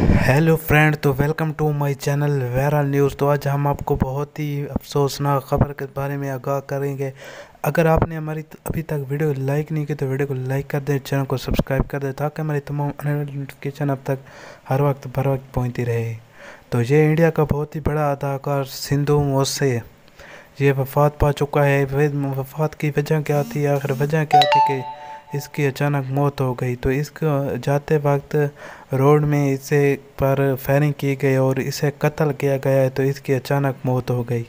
hello friend तो welcome to my channel viral news तो आज हम आपको बहुत ही अफसोसनाक खबर के बारे में आगाह करेंगे अगर आपने हमारी अभी तक वीडियो लाइक नहीं की तो वीडियो को लाइक कर दें चैनल को सब्सक्राइब कर दें ताकि हमारी तमाम नोटिफिकेशन अब तक हर वक्त भर वक्त पहुँचती रहे तो ये इंडिया का बहुत ही बड़ा अदाकार सिंधु मोसे ये वफात पा चुका है वफात की वजह क्या थी आखिर वजह क्या थी कि इसकी अचानक मौत हो गई तो इसको जाते वक्त रोड में इसे पर फायरिंग की गई और इसे कत्ल किया गया है तो इसकी अचानक मौत हो गई